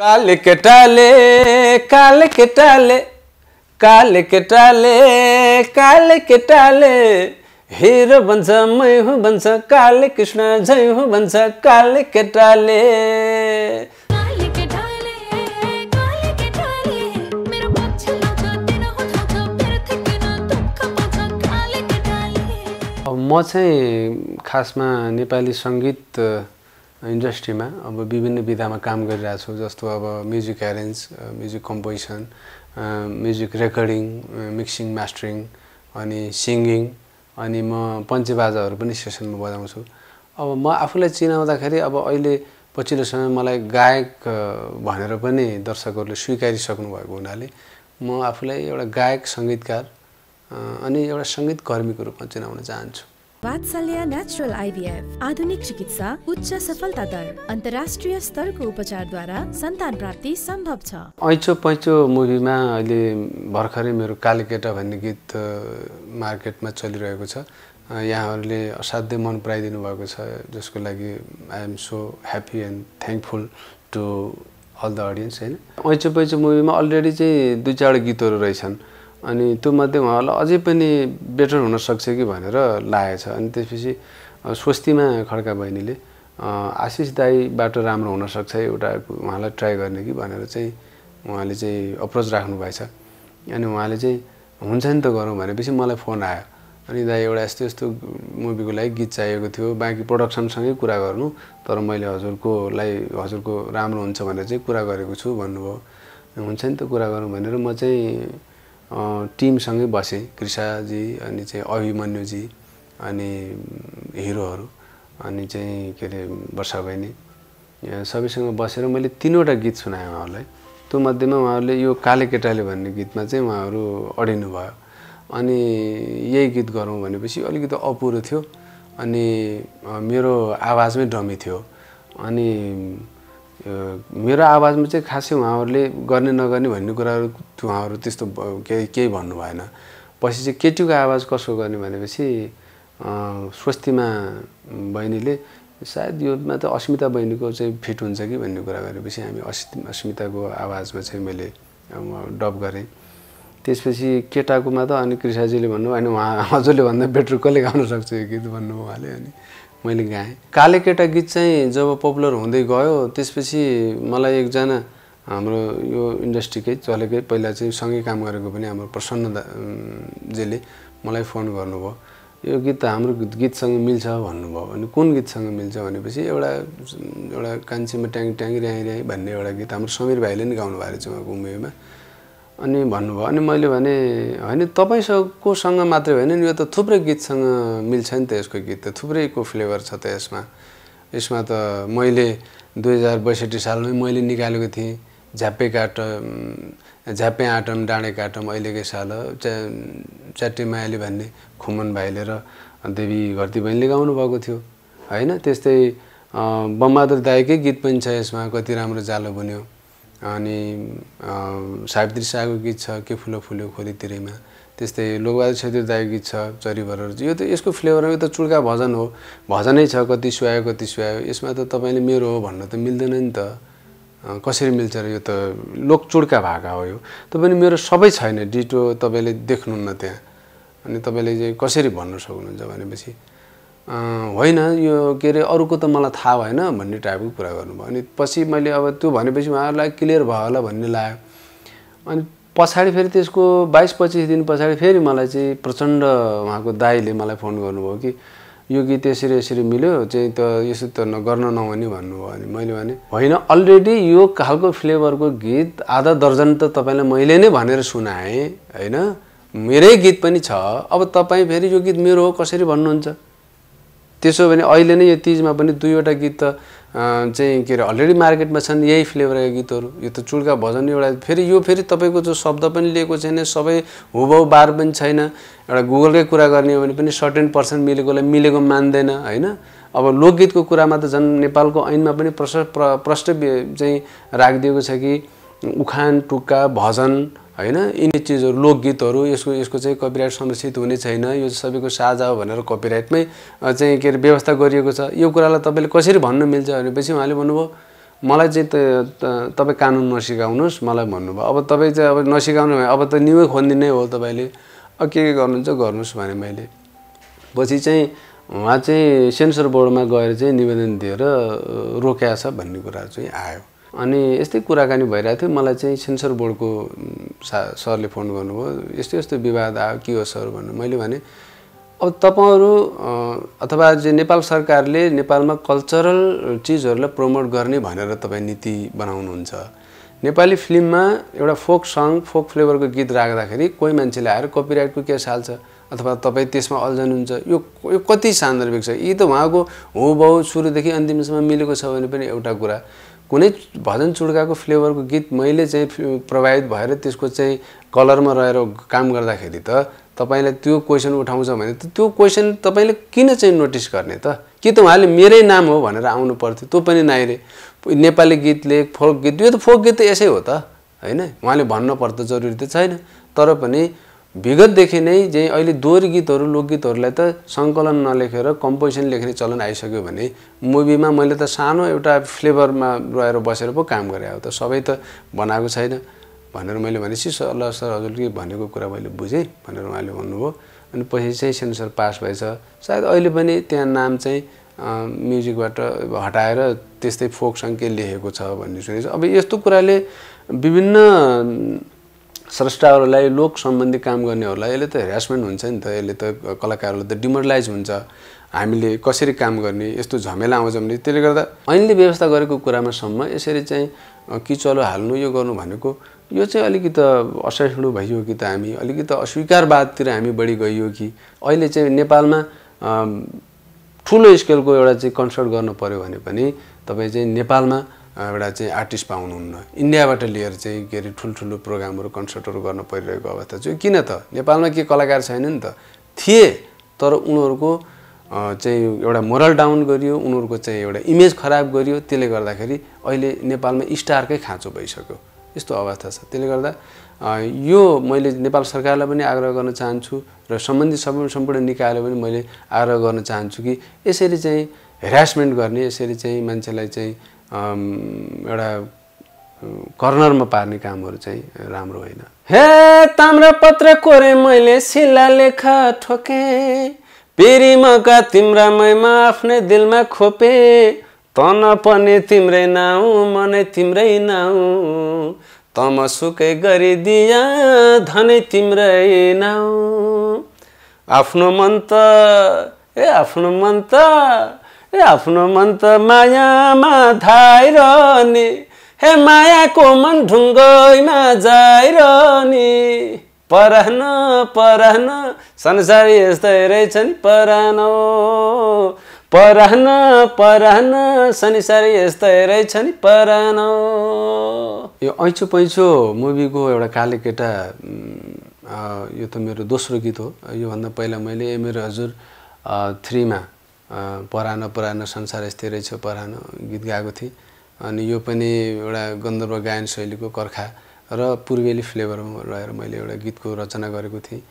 काल काल के टाले के टाले काल के टाले काल के टाले हिरो बन्छ मै हुँ बन्छ काल कृष्ण झै हुँ बन्छ के टाले म चाहिँ खासमा नेपाली सङ्गीत इन्डस्ट्रीमा अब विभिन्न विधामा काम गरिरहेको छु जस्तो अब music arrange music composition music recording mixing mastering अनि सिङ्गिङ अनि म बाजाहरू पनि सेसनमा बजाउँछु अब म आफूलाई चिनाउँदाखेरि अब अहिले पछिल्लो समय मलाई गायक भनेर पनि दर्शकहरूले स्वीकारिसक्नु भएको हुनाले म आफूलाई एउटा गायक सङ्गीतकार अनि एउटा सङ्गीतकर्मीको रूपमा चिनाउन चाहन्छु वात्सल्य नेचुरल आइभीएफ आधुनिक चिकित्सा उच्च सफलता दर अन्तर्राष्ट्रिय स्तरको उपचारद्वारा सन्तान प्राप्ति सम्भव छ ऐचो पैँचो मुभीमा अहिले भर्खरै मेरो कालिकेटा भन्ने गीत मार्केटमा चलिरहेको छ यहाँहरूले असाध्यै मन पराइदिनु भएको छ जसको लागि I am so happy and thankful to all the audience होइन ऐचो पैँचो मुभीमा अलरेडी चाहिँ दुई चारवटा गीतहरू रहेछन् अनि त्यो मध्ये उहाँहरूलाई अझै पनि बेटर हुनसक्छ कि भनेर छ अनि त्यसपछि स्वस्तिमा खड्का बहिनीले आशिष दाईबाट राम्रो हुनसक्छ एउटा उहाँलाई ट्राई गर्ने कि भनेर चाहिँ उहाँले चाहिँ अप्रोच राख्नु भएछ अनि उहाँले चाहिँ हुन्छ नि त गरौँ भनेपछि मलाई फोन आयो अनि दाई एउटा यस्तो यस्तो मुभीको लागि गीत चाहिएको थियो बाँकी प्रडक्सनसँगै कुरा गर्नु तर मैले हजुरकोलाई हजुरको राम्रो हुन्छ भनेर चाहिँ कुरा गरेको छु भन्नुभयो हुन्छ नि त कुरा गरौँ भनेर म चाहिँ टिमसँगै बसेँ कृषाजी अनि चाहिँ अभिमन्युजी अनि हिरोहरू अनि चाहिँ के अरे वर्षा बहिनी सबैसँग बसेर मैले तिनवटा गीत सुनाएँ उहाँहरूलाई त्यो मध्येमा उहाँहरूले यो काले केटाले भन्ने गीतमा चाहिँ उहाँहरू अडिनु भयो अनि यही गीत गरौँ भनेपछि अलिकति अपुरो थियो अनि मेरो आवाजमै डमी थियो अनि मेरो आवाजमा चाहिँ खासै उहाँहरूले गर्ने नगर्ने भन्ने कुराहरू उहाँहरू त्यस्तो केही केही भन्नु भएन पछि चाहिँ केटीको आवाज कसो गर्ने भनेपछि स्वस्तिमा बहिनीले सायद योमा त अस्मिता बहिनीको चाहिँ फिट हुन्छ कि भन्ने कुरा गरेपछि हामी अस् अस्मिताको आवाजमा चाहिँ मैले डप गरेँ त्यसपछि केटाकोमा त अनि कृषाजीले भन्नु अनि उहाँ हजुरले भन्दा बेटर कसले गाउन सक्छ यो गीत भन्नु उहाँले अनि मैले गाएँ काले केटा गीत चाहिँ जब पपुलर हुँदै गयो त्यसपछि मलाई एकजना हाम्रो यो इन्डस्ट्रीकै चलेकै पहिला चाहिँ सँगै काम गरेको पनि हाम्रो प्रसन्न दाजेले मलाई फोन गर्नुभयो यो गीत त हाम्रो गीतसँग मिल्छ भन्नुभयो अनि कुन गीतसँग मिल्छ भनेपछि एउटा एउटा कान्छीमा ट्याङ ट्याङ ऱ्याङ ऱ्याङ भन्ने एउटा गीत हाम्रो समीर भाइले नि गाउनु भएको रहेछ उहाँको उमेरमा अनि भन्नुभयो अनि मैले भने होइन तपाईँसँगकोसँग मात्रै होइन नि यो त थुप्रै गीतसँग मिल्छ नि त यसको गीत त थुप्रैको फ्लेभर छ त यसमा यसमा त मैले दुई हजार बैसठी सालमै मैले निकालेको थिएँ झ्याप्पे काट झ्याप्पे आटम डाँडे काटम अहिलेकै साल च्या च्याटे मायाले भन्ने खुमन भाइले र देवी घरती बहिनीले गाउनुभएको थियो होइन त्यस्तै बमबहादुर दाईकै गीत पनि छ यसमा कति राम्रो जालो बुन्यो अनि सावित्री शाहको गीत छ के फुलो फुल्यो खोलीतिरैमा त्यस्तै लोकबहादुर छेत्री दाईको गीत छ चरी यो त यसको फ्लेभर यो त चुड्का भजन हो भजनै छ कति सुहायो कति सुहायो यसमा त तपाईँले मेरो हो भन्न त मिल्दैन नि त कसरी मिल्छ र यो त लोक चुड्का भाका हो यो तपाईँले मेरो सबै छैन डिटो तपाईँले देख्नुहुन्न त्यहाँ अनि तपाईँले चाहिँ कसरी भन्न सक्नुहुन्छ भनेपछि होइन यो के अरे अरूको त मलाई थाहा भएन भन्ने टाइपको कुरा गर्नुभयो अनि पछि मैले अब त्यो भनेपछि उहाँहरूलाई क्लियर भयो होला भन्ने लाग्यो अनि पछाडि फेरि त्यसको बाइस पच्चिस दिन पछाडि फेरि मलाई चाहिँ प्रचण्ड उहाँको दाईले मलाई फोन गर्नुभयो कि यो गीत यसरी यसरी मिल्यो चाहिँ त यसो त गर्न नहुने भन्नुभयो अनि मैले भने होइन अलरेडी यो खालको फ्लेभरको गीत आधा दर्जन त तपाईँलाई मैले नै भनेर सुनाएँ होइन मेरै गीत पनि छ अब तपाईँ फेरि यो गीत मेरो हो कसरी भन्नुहुन्छ त्यसो भने अहिले नै यो तिजमा पनि दुईवटा गीत त चाहिँ के अरे अलरेडी मार्केटमा छन् यही फ्लेभरका गीतहरू यो त चुड्का भजन एउटा फेरि यो फेरि तपाईँको जो शब्द पनि लिएको छैन सबै हुबाउ बार पनि छैन एउटा गुगलकै कुरा गर्ने हो भने पनि सर्टेन पर्सेन्ट मिलेकोलाई मिलेको मान्दैन होइन अब लोकगीतको कुरामा त झन् नेपालको ऐनमा पनि प्रश प्र प्रष्ट चाहिँ राखिदिएको छ कि उखान टुक्का भजन होइन यिनी चिजहरू लोकगीतहरू यसको यसको चाहिँ कपिराइट संरक्षित हुने छैन यो सबैको साझा हो भनेर कपिराइटमै चाहिँ के अरे व्यवस्था गरिएको छ यो कुरालाई तपाईँले कसरी भन्नु मिल्छ भनेपछि उहाँले भन्नुभयो मलाई चाहिँ तपाईँ कानुन नसिकाउनुहोस् मलाई भन्नुभयो अब तपाईँ चाहिँ अब नसिकाउनु भयो अब त न्युै खोलिदिने हो तपाईँले अब के के गर्नुहुन्छ गर्नुहोस् भने मैले पछि चाहिँ उहाँ चाहिँ सेन्सर बोर्डमा गएर चाहिँ निवेदन दिएर रोक्या छ भन्ने कुरा चाहिँ आयो अनि यस्तै कुराकानी भइरहेको थियो मलाई चाहिँ सेन्सर बोर्डको सा सरले फोन गर्नुभयो यस्तो यस्तो विवाद आयो के हो सर भन्नु मैले भने अब तपाईँहरू अथवा जे नेपाल सरकारले नेपालमा कल्चरल चिजहरूलाई प्रमोट गर्ने भनेर तपाईँ नीति बनाउनुहुन्छ नेपाली फिल्ममा एउटा फोक सङ्ग फोक फ्लेभरको गीत राख्दाखेरि कोही मान्छेले आएर कपिराइटको केस हाल्छ अथवा तपाईँ त्यसमा अल्झनुहुन्छ यो यो कति सान्दर्भिक छ यी त उहाँको हो सुरुदेखि अन्तिमसम्म मिलेको छ भने पनि एउटा कुरा कुनै भजन चुड्काको फ्लेभरको गीत मैले चाहिँ प्रभावित भएर त्यसको चाहिँ कलरमा रहेर काम गर्दाखेरि त तपाईँलाई त्यो क्वेसन उठाउँछ भने त्यो क्वेसन तपाईँले किन चाहिँ नोटिस गर्ने त के त उहाँले मेरै नाम हो भनेर आउनु पर्थ्यो त्यो पनि नाइरे नेपाली गीतले फोक गीत यो त फोक गीत त यसै हो त होइन उहाँले भन्नु पर्दो जरुरी त छैन तर पनि विगतदेखि नै चाहिँ अहिले दोहोरी गीतहरू लोकगीतहरूलाई त सङ्कलन नलेखेर कम्पोजिसन लेख्ने चलन आइसक्यो भने मुभीमा मैले त सानो एउटा फ्लेभरमा रहेर बसेर पो काम गरे अब त सबै त बनाएको छैन भनेर मैले भनेपछि ल सर हजुरले भनेको कुरा मैले बुझेँ भनेर उहाँले भन्नुभयो अनि पछि चाहिँ सेन्सर पास भएछ सायद अहिले पनि त्यहाँ नाम चाहिँ म्युजिकबाट हटाएर त्यस्तै फोक सङ्केत लेखेको छ भन्ने सुनेको अब यस्तो कुराले विभिन्न स्रष्टाहरूलाई लोक सम्बन्धी काम गर्नेहरूलाई यसले त हेरासमेन्ट हुन्छ नि त यसले त कलाकारहरूलाई त डिमोरलाइज हुन्छ हामीले कसरी काम गर्ने यस्तो झमेला आउँछ भने त्यसले गर्दा अहिले व्यवस्था गरेको कुरामा सम्म यसरी चाहिँ किचलो हाल्नु यो गर्नु भनेको यो चाहिँ अलिकति असहिष्णु भइयो कि त हामी अलिकति अस्वीकारवादतिर हामी बढी गइयो कि अहिले चाहिँ नेपालमा ठुलो स्केलको एउटा चाहिँ कन्सर्ट गर्नु पऱ्यो भने पनि तपाईँ चाहिँ नेपालमा एउटा चाहिँ आर्टिस्ट पाउनुहुन्न इन्डियाबाट लिएर चाहिँ के अरे ठुल्ठुलो प्रोग्रामहरू कन्सर्टहरू गर्न परिरहेको अवस्था छ किन त नेपालमा के कलाकार छैन नि त थिए तर उनीहरूको चाहिँ एउटा मोरल डाउन गरियो उनीहरूको चाहिँ एउटा इमेज खराब गरियो त्यसले गर्दाखेरि अहिले नेपालमा स्टारकै खाँचो भइसक्यो यस्तो अवस्था छ त्यसले गर्दा यो मैले नेपाल सरकारलाई पनि आग्रह गर्न चाहन्छु र सम्बन्धित सबै सम्पूर्ण निकायलाई पनि मैले आग्रह गर्न चाहन्छु कि यसरी चाहिँ हेरासमेन्ट गर्ने यसरी चाहिँ मान्छेलाई चाहिँ एउटा कर्नरमा पार्ने कामहरू चाहिँ राम्रो होइन हे पत्र कोरे मैले लेख ठोके पेरी मका तिम्रा मैमा आफ्नै दिलमा खोपे तन पनि तिम्रै नाउ मनै तिम्रै नाउँ सुकै गरिदिया धनै तिम्रै नाउ आफ्नो मन त ए आफ्नो मन त ए आफ्नो मन त मायामा थाइरहने हे मायाको मन ढुङ्गैमा जाइरहने परान परान संसारी यस्तै रहेछ नि परानो परान परान शनिसारी यस्तै रहेछ नि परानो यो ऐँचो पैँचो मुभीको एउटा काले केटा यो त मेरो दोस्रो गीत हो योभन्दा पहिला मैले मेरो हजुर थ्रीमा परानो परानो संसार यस्तै रहेछ परानो गीत गाएको थिएँ अनि यो पनि एउटा गन्धर्व गायन शैलीको कर्खा र पूर्वेली फ्लेभरमा रहेर मैले एउटा गीतको रचना गरेको थिएँ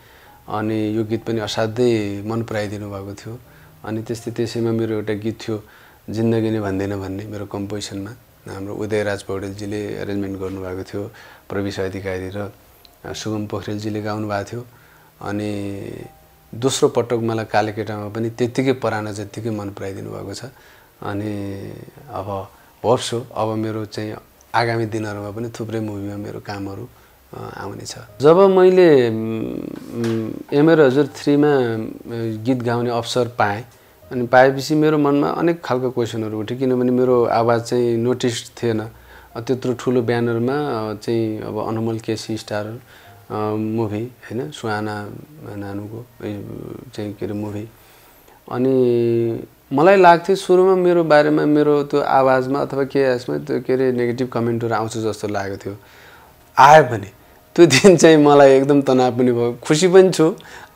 अनि यो गीत पनि असाध्यै मन पराइदिनु भएको थियो अनि त्यस्तै त्यसैमा मेरो एउटा गीत थियो जिन्दगी नै भन्दैन भन्ने मेरो कम्पोजिसनमा हाम्रो उदय राज पौडेलजीले एरेन्जमेन्ट गर्नुभएको थियो प्रविश अधिकारी र सुगम पोखरेलजीले गाउनु भएको थियो अनि दोस्रो पटक मलाई कालीकेटामा पनि त्यत्तिकै पुरानो जत्तिकै मन पराइदिनु भएको छ अनि अब होप्सो अब मेरो चाहिँ आगामी दिनहरूमा पनि थुप्रै मुभीमा मेरो कामहरू आउने छ जब मैले एमएर हजुर थ्रीमा गीत गाउने अवसर पाएँ अनि पाएपछि मेरो मनमा अनेक खालको क्वेसनहरू उठ्यो किनभने मेरो आवाज चाहिँ नोटिस थिएन त्यत्रो ठुलो ब्यानरमा चाहिँ अब अनुमल केसी स्टार मुभी होइन सुहाना नानुको चाहिँ के अरे मुभी अनि मलाई लाग्थ्यो सुरुमा मेरो बारेमा मेरो त्यो आवाजमा अथवा के यसमा त्यो के अरे नेगेटिभ कमेन्टहरू आउँछ जस्तो लागेको थियो आयो भने त्यो दिन चाहिँ मलाई एकदम तनाव पनि भयो खुसी पनि छु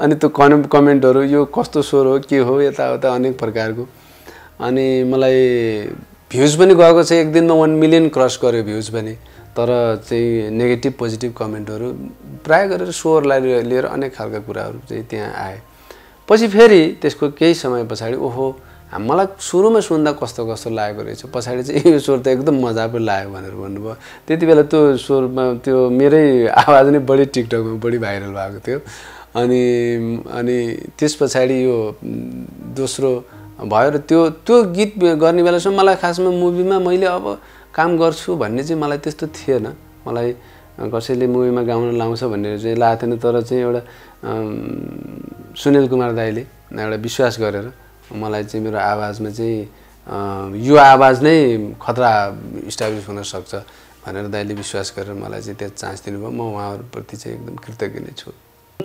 अनि त्यो कमे कमेन्टहरू यो कस्तो स्वर हो के हो यताउता अनेक प्रकारको अनि मलाई भ्युज पनि गएको छ एक दिनमा वान मिलियन क्रस गर्यो भ्युज पनि तर चाहिँ नेगेटिभ पोजिटिभ कमेन्टहरू प्राय गरेर स्वरलाई लिएर अनेक खालका कुराहरू चाहिँ त्यहाँ आए पछि फेरि त्यसको केही समय पछाडि ओहो मलाई सुरुमा सुन्दा कस्तो कस्तो लागेको रहेछ पछाडि चाहिँ यो स्वर त एकदम मजाको लाग्यो भनेर भन्नुभयो त्यति बेला त्यो स्वरमा त्यो मेरै आवाज नै बढी टिकटकमा बढी भाइरल भएको थियो अनि अनि त्यस पछाडि यो दोस्रो भयो र त्यो त्यो गीत गर्ने बेलासम्म मलाई खासमा मुभीमा मैले अब काम गर्छु भन्ने चाहिँ मलाई त्यस्तो थिएन मलाई कसैले मुभीमा गाउन लाउँछ भनेर चाहिँ लागेको थिएन तर चाहिँ एउटा सुनिल कुमार दाईले एउटा विश्वास गरेर मलाई चाहिँ मेरो आवाजमा चाहिँ यो आवाज नै खतरा इस्टाब्लिस हुनसक्छ भनेर दाईले विश्वास गरेर मलाई चाहिँ त्यहाँ चान्स दिनुभयो म उहाँहरूप्रति चाहिँ एकदम कृतज्ञ नै छु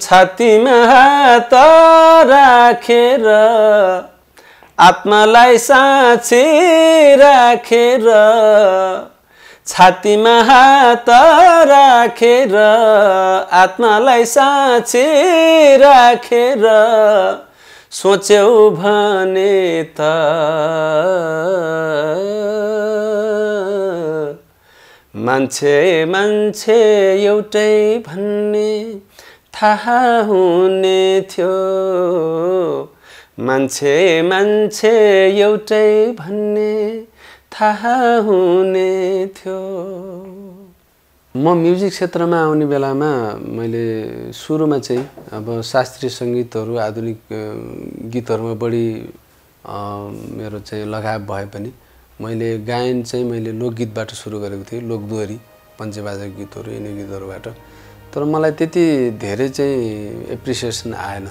छातीमा राखेर आत्मालाई साँची राखेर छातीमा हात राखेर आत्मालाई साँची राखेर सोच्यौ भने त मान्छे मान्छे एउटै भन्ने थाहा हुने थियो मान्छे मान्छे एउटै भन्ने थाहा हुने थियो म म्युजिक क्षेत्रमा आउने बेलामा मैले सुरुमा चाहिँ अब शास्त्रीय सङ्गीतहरू आधुनिक गीतहरूमा बढी मेरो चाहिँ लगाव भए पनि मैले गायन चाहिँ मैले लोकगीतबाट सुरु गरेको थिएँ लोकदोहोरी पञ्चेबाजा गीतहरू यिनी गीतहरूबाट तर मलाई त्यति धेरै चाहिँ एप्रिसिएसन आएन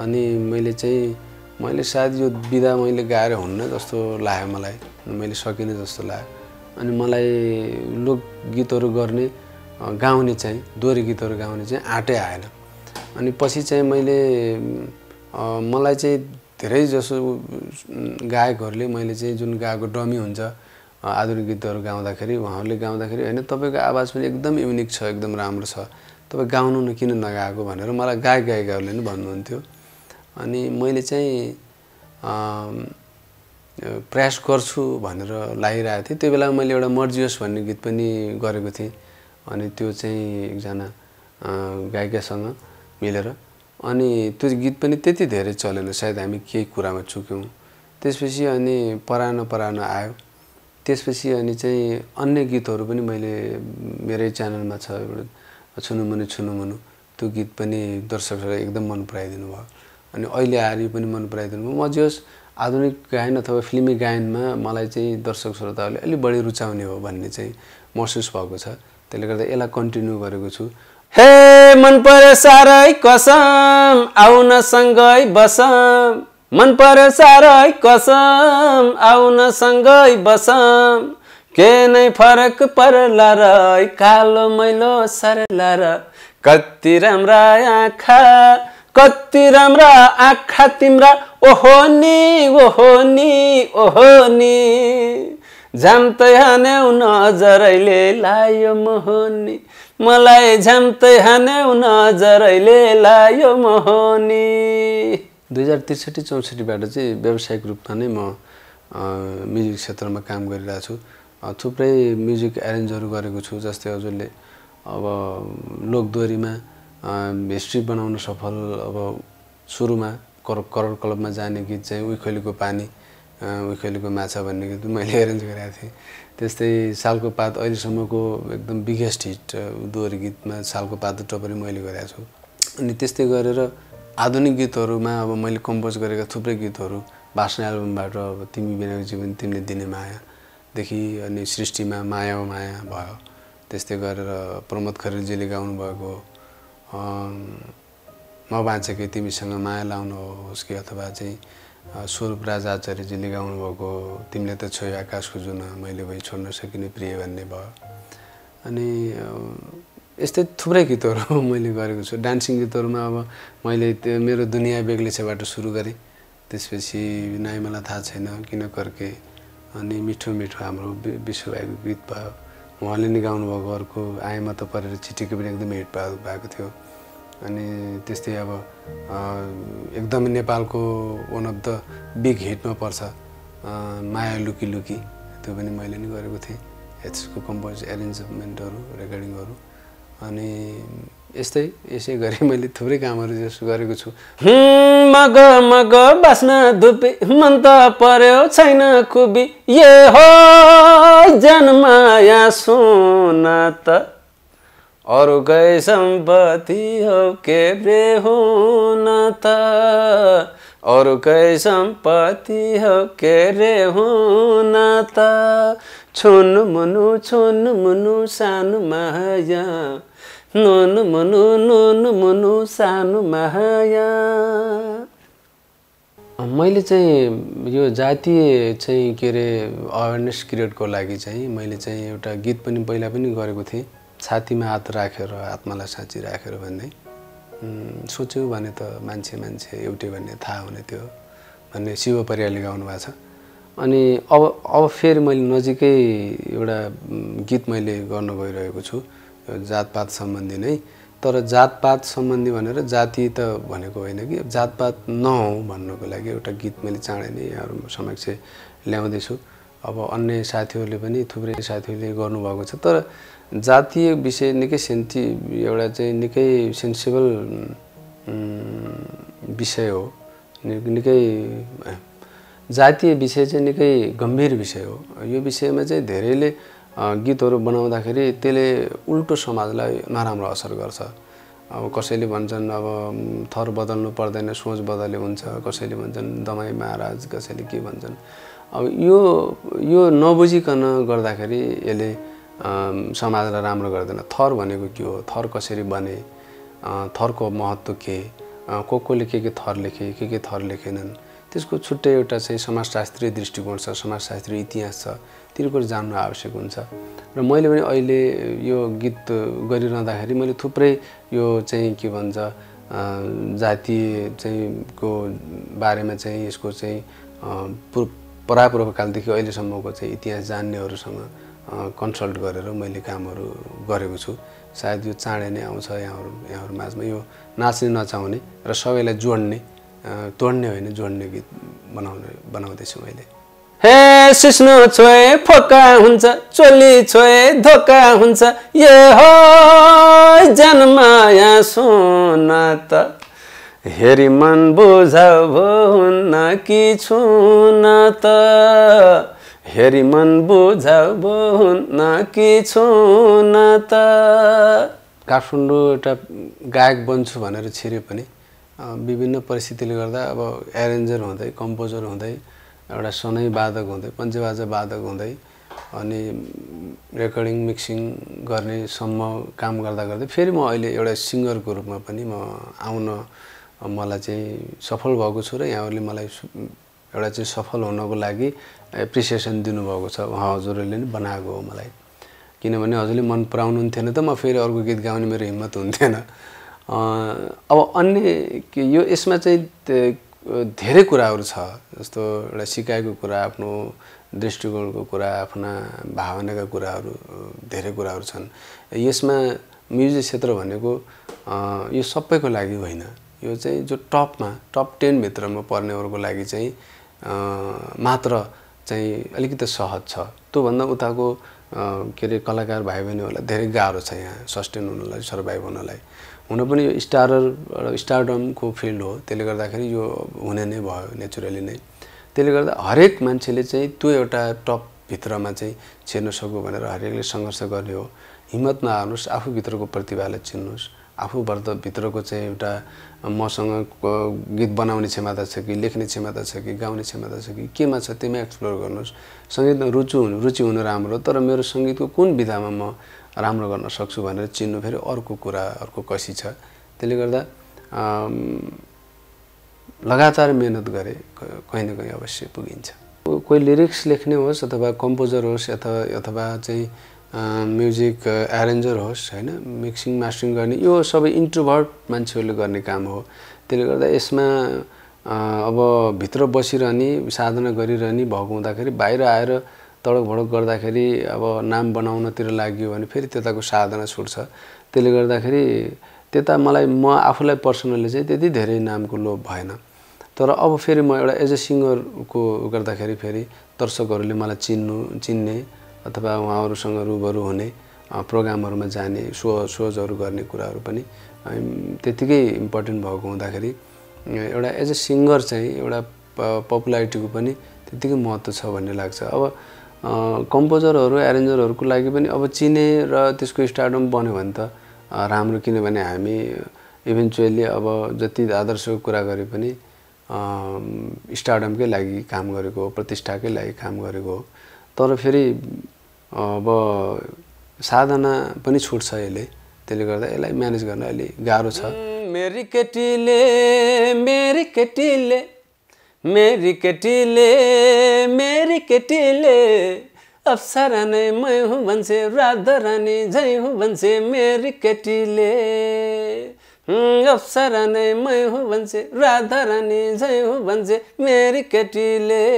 अनि मैले चाहिँ मैले सायद यो विधा मैले गाएर हुन्न जस्तो लाग्यो मलाई मैले सकिनँ जस्तो लाग्यो अनि मलाई लोकगीतहरू गर्ने गाउने चाहिँ दोहोरी गीतहरू गाउने चाहिँ आँटै आएन अनि पछि चाहिँ मैले मलाई चाहिँ धेरै जसो गायकहरूले मैले चाहिँ जुन गाएको डमी हुन्छ आधुनिक गीतहरू गाउँदाखेरि उहाँहरूले गाउँदाखेरि होइन तपाईँको आवाज पनि एकदम युनिक छ एकदम राम्रो छ तपाईँ गाउनु न किन नगाएको भनेर मलाई गायक गायिकाहरूले नै भन्नुहुन्थ्यो अनि मैले चाहिँ प्रयास गर्छु भनेर लागिरहेको थिएँ त्यो बेला मैले एउटा मर्जियोस् भन्ने गीत पनि गरेको थिएँ अनि त्यो चाहिँ एकजना गायिकासँग मिलेर अनि त्यो गीत पनि त्यति धेरै चलेन सायद हामी केही कुरामा चुक्यौँ त्यसपछि अनि परानो परानो आयो त्यसपछि अनि चाहिँ अन्य गीतहरू पनि मैले मेरै च्यानलमा छ एउटा छुनु मुनु त्यो गीत पनि दर्शकहरूलाई एकदम मन पराइदिनु भयो अनि अहिले आएर यो पनि मन पराइदिनु म जे होस् आधुनिक गायन अथवा फिल्मी गायनमा मलाई चाहिँ दर्शक श्रोताहरूले अलिक बढी रुचाउने हो भन्ने चाहिँ महसुस भएको छ त्यसले गर्दा यसलाई कन्टिन्यू गरेको छु हे मन पर्यो साह्रै कसम आउन सँगै बसम मन पर्यो साह्रै कसम आउन सँगै बसम के नै फरक पर्ला र कालो मैलो सर्ला र कति राम्रा आँखा कति राम्रा आँखा तिम्रा ओहो नि ओहो नि ओहो नि झम्तै हान्यौ नजरैले लायो मोहनी मलाई झम्तै हान्यौ नजरैले लायो मोहनी दुई हजार त्रिसठी चौसठीबाट चाहिँ व्यावसायिक रूपमा नै म म्युजिक क्षेत्रमा काम गरिरहेको छु थुप्रै म्युजिक एरेन्जहरू गरेको छु जस्तै हजुरले अब लोकदोरीमा हिस्ट्री बनाउन सफल अब सुरुमा कर करोड क्लबमा जाने गीत चाहिँ उखेलीको पानी उखेलीको माछा भन्ने गीत मैले एरेन्ज गरेको थिएँ त्यस्तै सालको पात अहिलेसम्मको एकदम बिगेस्ट हिट दोहोरी गीतमा सालको पात टपरी मैले गरेको छु अनि त्यस्तै गरेर आधुनिक गीतहरूमा अब मैले कम्पोज गरेका थुप्रै गीतहरू भाषण एल्बमबाट अब तिमी बिनाको जीवन तिमीले दिने मायादेखि अनि सृष्टिमा माया माया भयो त्यस्तै गरेर प्रमोद खरेलजीले गाउनुभएको म नबाँचेकै तिमीसँग माया लाउनु होस् कि अथवा चाहिँ स्वरूप राज आचार्यजीले गाउनुभएको तिमीले त छोयो आकाशको जुन मैले भई छोड्न सकिने प्रिय भन्ने भयो अनि यस्तै थुप्रै गीतहरू मैले गरेको छु डान्सिङ गीतहरूमा अब मैले त्यो मेरो दुनियाँ बेग्लेसेबाट सुरु गरेँ त्यसपछि नाइ मलाई थाहा छैन किन कर्के अनि मिठो मिठो हाम्रो विश्वभाइको गीत भयो उहाँले नि गाउनुभएको अर्को आएमा त परेर चिठीको पनि एकदमै हिट भएको थियो अनि त्यस्तै अब एकदमै नेपालको वान अफ द बिग हिटमा पर्छ माया लुकी लुकी त्यो पनि मैले नै गरेको थिएँ यसको कम्पोज एरेन्जमेन्टहरू रेकर्डिङहरू अनि यस्तै यसै गरी मैले थुप्रै कामहरू जस्तो गरेको छु मग मग बाँच्न धुपी मन त पर्यो छैन खुबी ए हो जनमाया सुन त अरूकै सम्पत्ति हो के केब्रे हुन त अरूकै सम्पत्ति हो के रे हुन त छुन मुनु छुन मुनु सानु माया नुन मुनु नुन मुनु सानु माया मैले चाहिँ यो जातीय चाहिँ के अरे अवेरनेस क्रिएटको लागि चाहिँ मैले चाहिँ एउटा गीत पनि पहिला पनि गरेको थिएँ छातीमा हात राखेर आत्मालाई साँची राखेर भन्ने सोच्यो भने त मान्छे मान्छे एउटै भन्ने थाहा हुने त्यो भन्ने शिव परियाले गाउनु भएको छ अनि अब अब फेरि मैले नजिकै एउटा गीत मैले गर्न गइरहेको छु जातपात सम्बन्धी नै तर जातपात सम्बन्धी भनेर जाति त भनेको होइन कि जातपात नहौँ भन्नुको लागि एउटा गीत मैले चाँडै नै यहाँहरू समक्ष ल्याउँदैछु अब अन्य साथीहरूले पनि थुप्रै साथीहरूले गर्नुभएको छ तर जातीय विषय निकै सेन्सि एउटा चाहिँ निकै सेन्सिबल विषय हो निकै जातीय विषय चाहिँ निकै गम्भीर विषय हो यो विषयमा चाहिँ धेरैले गीतहरू बनाउँदाखेरि त्यसले उल्टो समाजलाई नराम्रो असर गर्छ अब कसैले भन्छन् अब थर बदल्नु पर्दैन सोच बदले हुन्छ कसैले भन्छन् दमाई महाराज कसैले के भन्छन् अब यो यो नबुझिकन गर्दाखेरि यसले समाजलाई राम्रो गर्दैन थर भनेको के हो थर कसरी बने थरको महत्त्व के को कोले के के थर लेखे के के थर लेखेनन् त्यसको छुट्टै एउटा चाहिँ समाजशास्त्रीय दृष्टिकोण छ समाजशास्त्रीय इतिहास छ तिनीहरूको जान्नु आवश्यक हुन्छ र मैले पनि अहिले यो गीत गरिरहँदाखेरि मैले थुप्रै यो चाहिँ के भन्छ जातीय चाहिँ को बारेमा चाहिँ यसको चाहिँ परापूर्वकालदेखि अहिलेसम्मको चाहिँ इतिहास जान्नेहरूसँग कन्सल्ट गरेर मैले कामहरू गरेको छु सायद यो चाँडै नै आउँछ यहाँहरू यहाँहरू माझमा यो नाच्ने नचाउने र सबैलाई जोड्ने तोड्ने होइन जोड्ने गीत बनाउने बनाउँदैछु मैले हे सिस्नु छोए फोका हुन्छ चोली छोए धोका हुन्छ ए हो जन्माया सुन त हेरी मन बुझ हुन्न कि छुन त हेरी मन न कि छु न त काठमाडौँ एउटा गायक बन्छु भनेर छिरे पनि विभिन्न परिस्थितिले गर्दा अब एरेन्जर हुँदै कम्पोजर हुँदै एउटा सनै वादक हुँदै पञ्चबाजा वादक हुँदै अनि रेकर्डिङ मिक्सिङ गर्ने सम्म काम गर्दा गर्दै फेरि म अहिले एउटा सिङ्गरको रूपमा पनि म आउन मलाई चाहिँ सफल भएको छु र यहाँहरूले मलाई एउटा चाहिँ सफल हुनको लागि एप्रिसिएसन दिनुभएको छ उहाँ हजुरहरूले नै बनाएको हो मलाई किनभने हजुरले मन पराउनु हुन्थेन त म फेरि अर्को गीत गाउने मेरो हिम्मत हुन्थेन अब अन्य यो यसमा चाहिँ धेरै कुराहरू छ जस्तो एउटा सिकाएको कुरा आफ्नो दृष्टिकोणको कुरा आफ्ना भावनाका कुराहरू धेरै कुराहरू छन् यसमा म्युजिक क्षेत्र भनेको यो सबैको लागि होइन यो चाहिँ जो टपमा टप टेनभित्रमा पर्नेहरूको लागि चाहिँ मात्र चाहिँ अलिकति सहज छ त्योभन्दा उताको के अरे कलाकार भाइ बहिनीहरूलाई धेरै गाह्रो छ यहाँ सस्टेन हुनलाई सर्भाइभ हुनलाई हुन पनि यो स्टारर स्टारडमको फिल्ड हो त्यसले गर्दाखेरि यो हुने नै भयो नेचुरली नै त्यसले गर्दा हरेक मान्छेले चाहिँ त्यो एउटा टपभित्रमा चाहिँ छिर्न सक्यो भनेर हरेकले सङ्घर्ष गर्ने हो हिम्मत नहार्नुहोस् आफूभित्रको प्रतिभालाई चिन्नुहोस् आफूबाट भित्रको चाहिँ एउटा मसँग गीत बनाउने क्षमता छ कि लेख्ने क्षमता छ कि गाउने क्षमता छ कि केमा छ त्यहीमै एक्सप्लोर गर्नुहोस् सङ्गीतमा रुचि हुनु रुचि हुनु राम्रो तर मेरो सङ्गीतको कुन विधामा म राम्रो गर्न सक्छु भनेर चिन्नु फेरि अर्को कुरा अर्को कसी छ त्यसले गर्दा लगातार मेहनत गरे कहीँ न कहीँ अवश्य पुगिन्छ कोही लिरिक्स लेख्ने होस् अथवा कम्पोजर होस् अथवा अथवा चाहिँ म्युजिक एरेन्जर होस् होइन मिक्सिङ मास्टरिङ गर्ने यो सबै इन्ट्रोभर्ट मान्छेहरूले गर्ने काम हो त्यसले गर्दा यसमा अब भित्र बसिरहने साधना गरिरहने भएको हुँदाखेरि बाहिर आएर तडक भडक गर्दाखेरि अब नाम बनाउनतिर लाग्यो भने फेरि त्यताको साधना छुट्छ त्यसले गर्दाखेरि त्यता मलाई म आफूलाई पर्सनल्ली चाहिँ त्यति धेरै नामको लोभ भएन तर अब फेरि म एउटा एज अ सिङ्गरको गर्दाखेरि फेरि दर्शकहरूले मलाई चिन्नु चिन्ने अथवा उहाँहरूसँग रुबहरू हुने प्रोग्रामहरूमा जाने सो सोजहरू गर्ने कुराहरू पनि त्यत्तिकै इम्पोर्टेन्ट भएको हुँदाखेरि एउटा एज अ सिङ्गर चाहिँ एउटा पपुलारिटीको पनि त्यत्तिकै महत्त्व छ भन्ने लाग्छ अब कम्पोजरहरू एरेन्जरहरूको लागि पनि अब चिने र त्यसको स्टार्डम बन्यो भने त राम्रो किनभने हामी इभेन्चुअली अब जति आदर्शको कुरा गरे पनि स्टार्डमकै लागि काम गरेको हो प्रतिष्ठाकै लागि काम गरेको हो तर फेरि अब साधना पनि छुट्छ यसले त्यसले गर्दा यसलाई म्यानेज गर्न अलि गाह्रो छ मेरी केटीले मेरी केटीले मेरी केटीले मेरी केटीले अप्सरा नै मै हुँ भन्छे राधा रानी झै हुँ भन्छे मेरी केटीले अप्सरा नै मै हुँ भन्छे राधा रानी झै हुँ भन्छे मेरी केटीले